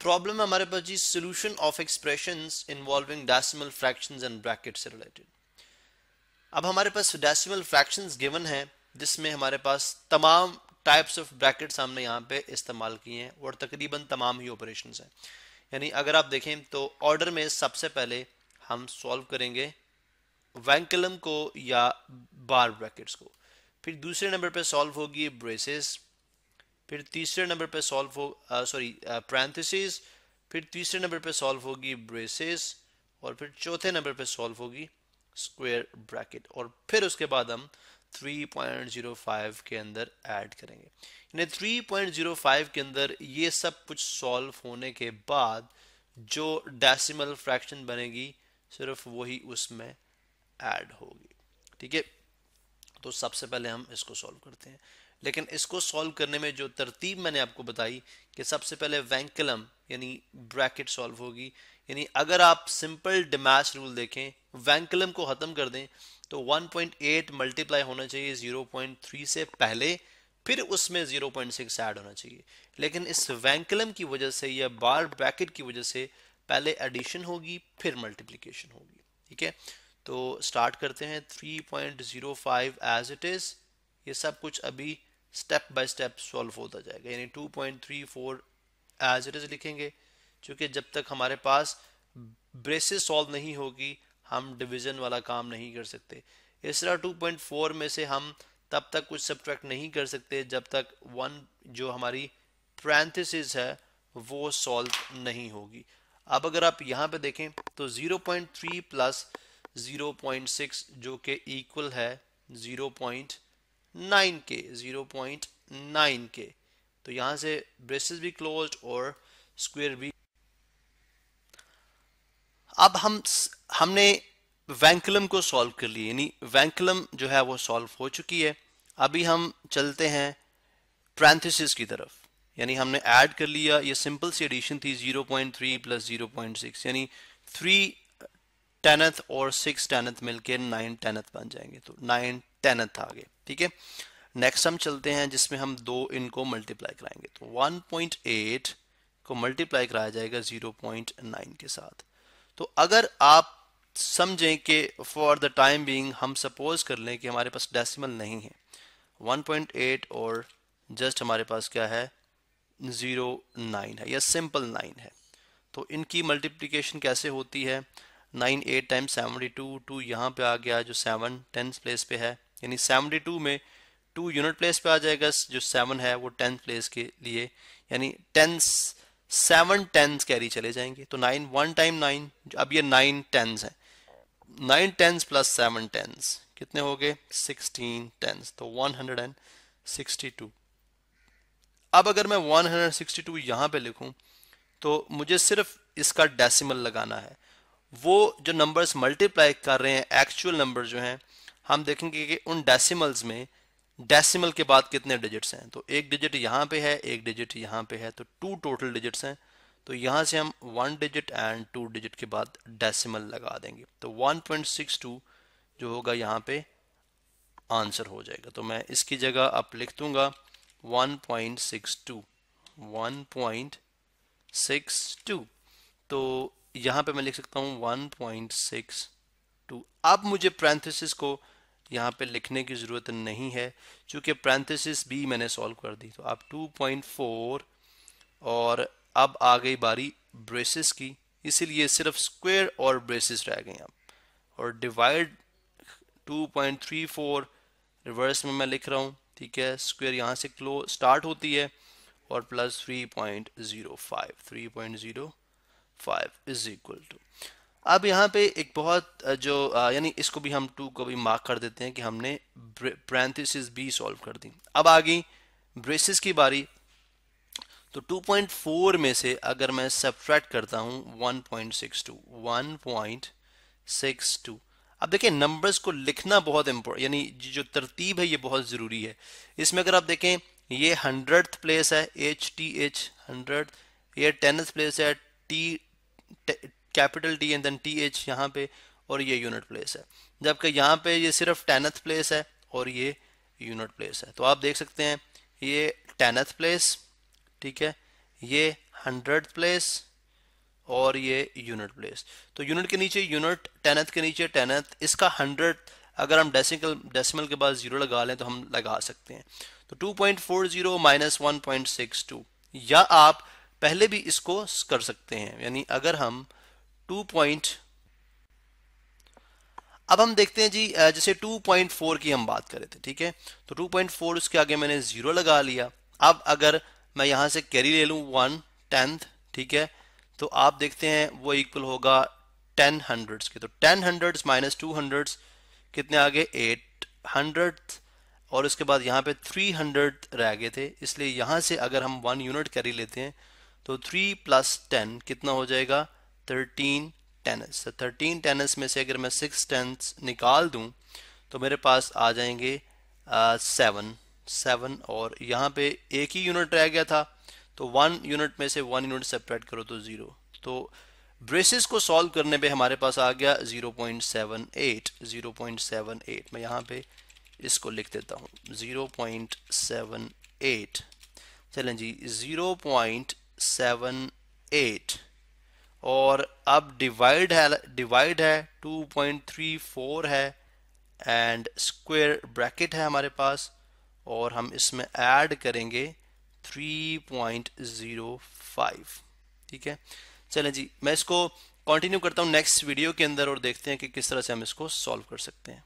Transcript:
problem हमारे पास जी solution of expression involving decimal fractions and bracket से रिलेटेड अब हमारे पास डेसिमल फ्रैक्शंस गिवन है जिसमें हमारे पास तमाम टाइप्स ऑफ ब्रैकेट हमने यहाँ पे इस्तेमाल किए हैं और तकरीबन तमाम ही ऑपरेशन हैं यानी अगर आप देखें तो ऑर्डर में सबसे पहले हम सॉल्व करेंगे वैंकलम को या बार ब्रैकेट्स को फिर दूसरे नंबर पे सॉल्व होगी ब्रेसेस फिर तीसरे नंबर पर सॉल्व हो सॉरी uh, प्रांथिस uh, फिर तीसरे नंबर पर सॉल्व होगी ब्रेसेस और फिर चौथे नंबर पर सॉल्व होगी स्क्वायर ब्रैकेट और फिर उसके बाद हम 3.05 के अंदर ऐड करेंगे यानी 3.05 के अंदर ये सब कुछ सॉल्व होने के बाद जो डेसिमल फ्रैक्शन बनेगी सिर्फ वही उसमें ऐड होगी ठीक है तो सबसे पहले हम इसको सॉल्व करते हैं लेकिन इसको सॉल्व करने में जो तरतीब मैंने आपको बताई कि सबसे पहले वैंकलम यानी ब्रैकेट सॉल्व होगी यानी अगर आप सिंपल डिमैच रूल देखें वैंकलम को ख़त्म कर दें तो 1.8 मल्टीप्लाई होना चाहिए 0.3 से पहले फिर उसमें 0.6 ऐड होना चाहिए लेकिन इस वैंकलम की वजह से या बार ब्रैकेट की वजह से पहले एडिशन होगी फिर मल्टीप्लीकेशन होगी ठीक है तो स्टार्ट करते हैं 3.05 एज इट इज़ ये सब कुछ अभी स्टेप बाय स्टेप सॉल्व होता जाएगा यानी 2.34 एज इट इज़ लिखेंगे क्योंकि जब तक हमारे पास ब्रेसिस सॉल्व नहीं होगी हम डिवीज़न वाला काम नहीं कर सकते इस तरह 2.4 में से हम तब तक कुछ सब्ट्रैक्ट नहीं कर सकते जब तक वन जो हमारी प्रैंथिस है वो सॉल्व नहीं होगी अब अगर आप यहाँ पे देखें तो 0.3 प्लस जीरो जो कि इक्वल है 0.3 नाइन के ज़ीरो पॉइंट नाइन के तो यहां से ब्रेसेस भी क्लोज और स्क्वेयर भी अब हम हमने वैंकुलम को सॉल्व कर लिए यानी वैंकुलम जो है वो सॉल्व हो चुकी है अभी हम चलते हैं प्रांथिस की तरफ यानी हमने ऐड कर लिया ये सिंपल सी एडिशन थी 0.3 प्लस सिक्स यानी थ्री टेनथ और सिक्स टेनथ मिलके नाइन टेनथ बन जाएंगे तो नाइन टेनथ आ गए ठीक है नेक्स्ट हम चलते हैं जिसमें हम दो इनको मल्टीप्लाई कराएंगे तो 1.8 को मल्टीप्लाई कराया जाएगा 0.9 के साथ तो अगर आप समझें कि फॉर द टाइम बीइंग हम सपोज कर लें कि हमारे पास डेसिमल नहीं है 1.8 और जस्ट हमारे पास क्या है ज़ीरो नाइन है या सिंपल नाइन है तो इनकी मल्टीप्लीकेशन कैसे होती है nine eight time seventy two two यहाँ पर आ गया जो सेवन टेंथ प्लेस पे है यानी 72 में टू यूनिट प्लेस पे आ जाएगा जो सेवन है वो टेंथ प्लेस के लिए यानी टेंस सेवन टेंस कैरी चले जाएंगे तो नाइन वन टाइम नाइन अब ये नाइन टेंस है nine tens plus seven tens कितने हो गए सिक्सटीन टेंस तो one hundred and sixty two अब अगर मैं वन हंड्रेड सिक्सटी टू यहाँ पे लिखूं तो मुझे सिर्फ इसका डेसिमल लगाना है वो जो नंबर्स मल्टीप्लाई कर रहे हैं एक्चुअल नंबर जो हैं हम देखेंगे कि उन डेसिमल्स में डेसिमल के बाद कितने डिजिट्स हैं तो एक डिजिट यहाँ पे है एक डिजिट यहाँ पे है तो टू टोटल डिजिट्स हैं तो यहाँ से हम one digit and two digit के बाद डेसिमल लगा देंगे तो 1.62 जो होगा यहाँ पे आंसर हो जाएगा तो मैं इसकी जगह अब लिख दूंगा 1.62 1.62 तो यहाँ पे मैं लिख सकता हूँ 1.62 अब मुझे पैंथेसिस को यहाँ पे लिखने की ज़रूरत नहीं है क्योंकि प्रांथिस भी मैंने सॉल्व कर दी तो आप 2.4 और अब आ गई बारी ब्रेसिस की इसीलिए सिर्फ स्क्वेयर और ब्रेसिस रह गए आप और डिवाइड 2.34 रिवर्स में मैं लिख रहा हूँ ठीक है स्क्वेयर यहाँ से क्लो स्टार्ट होती है और प्लस 3.05 3.05 इज इक्वल टू अब यहाँ पे एक बहुत जो यानी इसको भी हम टू को भी मार्क कर देते हैं कि हमने पैंतीस बी सॉल्व कर दी अब आ गई ब्रेसिस की बारी तो 2.4 में से अगर मैं सब्ट्रैक्ट करता हूँ 1.62 1.62 अब देखें नंबर्स को लिखना बहुत इम्पोर्ट यानी जो तरतीब है ये बहुत ज़रूरी है इसमें अगर आप देखें ये हंड्रेड प्लेस है एच टी एच हंड्रेड ये टेंथ प्लेस है T capital T and then T H यहाँ पे और ये यूनिट प्लेस है जबकि यहाँ पे ये सिर्फ टेनथ प्लेस है और ये यूनिट प्लेस है तो आप देख सकते हैं ये टेनथ प्लेस ठीक है ये हंड्रेड प्लेस और ये यूनिट प्लेस तो यूनिट के नीचे यूनिट टेनथ के नीचे टेनथ इसका हंड्रेड अगर हम डेसिकल डेसिमल के बाद जीरो लगा लें तो हम लगा सकते हैं तो 2.40 माइनस 1.62 या आप पहले भी इसको कर सकते हैं यानी अगर हम टू पॉइंट अब हम देखते हैं जी जैसे 2.4 की हम बात कर रहे थे ठीक है तो 2.4 उसके आगे मैंने जीरो लगा लिया अब अगर मैं यहां से कैरी ले लू वन टेंथ ठीक है तो आप देखते हैं वो इक्वल होगा टेन हंड्रेड्स के तो ten hundred minus two hundreds कितने आगे एट हंड्रेड और उसके बाद यहाँ पे थ्री हंड्रेड रह गए थे इसलिए यहां से अगर हम वन यूनिट कैरी लेते हैं तो थ्री प्लस टेन कितना हो जाएगा थर्टीन टेनिस तो थर्टीन टेनिस में से अगर मैं सिक्स टेंस निकाल दूँ तो मेरे पास आ जाएंगे सेवन सेवन और यहाँ पे एक ही यूनिट रह गया था तो वन यूनिट में से वन यूनिट सेपरेट करो तो ज़ीरो तो ब्रेसिस को सॉल्व करने पे हमारे पास आ गया zero zero point point seven eight seven eight मैं यहाँ पे इसको लिख देता हूँ जीरो पॉइंट सेवन एट चलें जी जीरो पॉइंट सेवन एट और अब डिवाइड है डिवाइड है 2.34 है एंड स्क्वायर ब्रैकेट है हमारे पास और हम इसमें ऐड करेंगे 3.05 ठीक है चलें जी मैं इसको कंटिन्यू करता हूँ नेक्स्ट वीडियो के अंदर और देखते हैं कि किस तरह से हम इसको सॉल्व कर सकते हैं